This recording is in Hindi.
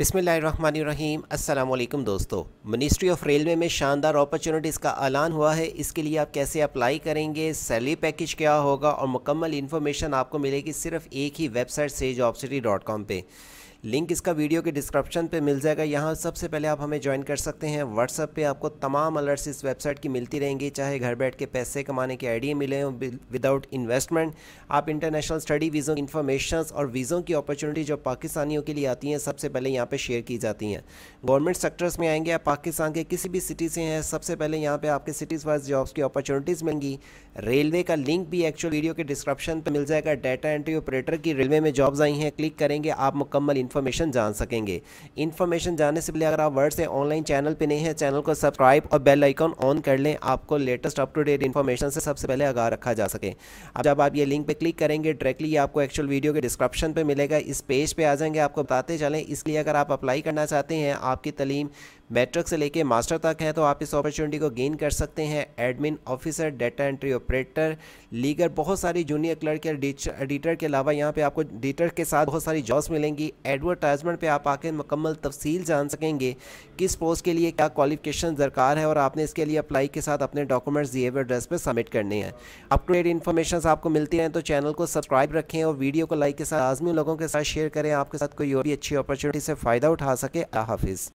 बिसमीम अल्लाम दोस्तों मिनिस्ट्री ऑफ रेलवे में शानदार अपॉर्चुनिटीज़ का ऐलान हुआ है इसके लिए आप कैसे अप्लाई करेंगे सैलरी पैकेज क्या होगा और मुकम्मल इन्फॉर्मेशन आपको मिलेगी सिर्फ एक ही वेबसाइट से जॉब सिटी डॉट कॉम पर लिंक इसका वीडियो के डिस्क्रिप्शन पे मिल जाएगा यहाँ सबसे पहले आप हमें ज्वाइन कर सकते हैं व्हाट्सअप पे आपको तमाम अलर्ट्स इस वेबसाइट की मिलती रहेंगी चाहे घर बैठ के पैसे कमाने के आइडिया मिले हों विदाउट इन्वेस्टमेंट आप इंटरनेशनल स्टडी वीज़ों की इन्फॉर्मेशन और वीज़ों की अपॉर्चुनिटी जो पाकिस्तानियों के लिए आती हैं सबसे पहले यहाँ पर शेयर की जाती हैं गवर्नमेंट सेक्टर्स में आएंगे आप पाकिस्तान के किसी भी सिटी से हैं सबसे पहले यहाँ पर आपके सिटीज़ वाइज जॉब्स की अपॉर्चुनिटीज़ मिलेंगी रेलवे का लिंक भी एक्चुअल वीडियो के डिस्क्रिप्शन पर मिल जाएगा डाटा एंट्री ऑपरेटर की रेलवे में जॉब्स आई हैं क्लिक करेंगे आप मुकम्मल इन्फॉर्मेशन जान सकेंगे इन्फॉर्मेशन जानने से पहले अगर आप वर्ड से ऑनलाइन चैनल पर नहीं है चैनल को सब्सक्राइब और बेल आइकॉन ऑन कर लें आपको latest up to date information से सबसे पहले आगा रखा जा सके अब जब आप ये लिंक पर क्लिक करेंगे डायरेक्टली आपको एक्चुअल वीडियो के डिस्क्रिप्शन पर मिलेगा इस पेज पर आ जाएंगे आपको बताते चलें इसलिए अगर आप अप्लाई करना चाहते हैं आपकी तलीम मैट्रिक से लेके मास्टर तक है तो आप इस अपॉर्चुनिटी को गेन कर सकते हैं admin officer data entry operator लीगर बहुत सारी जूनियर क्लर्क या एडिटर के अलावा यहाँ पे आपको एडिटर के साथ बहुत सारी जॉब्स मिलेंगी एडवर्टाइजमेंट पे आप आके मुकम्मल तफसील जान सकेंगे किस पोस्ट के लिए क्या क्वालिफिकेशन दरकार है और आपने इसके लिए अप्लाई के साथ अपने डॉक्यूमेंट्स दिए हुए एड्रेस पर सबमिट करने हैं अप टू डेट इन्फॉर्मेशन आपको मिलती है तो चैनल को सब्सक्राइब रखें और वीडियो को लाइक के साथ आजमी लोगों के साथ शेयर करें आपके साथ कोई और भी अच्छी अपॉर्चुनिटी से फ़ायदा उठा सके हाफिज़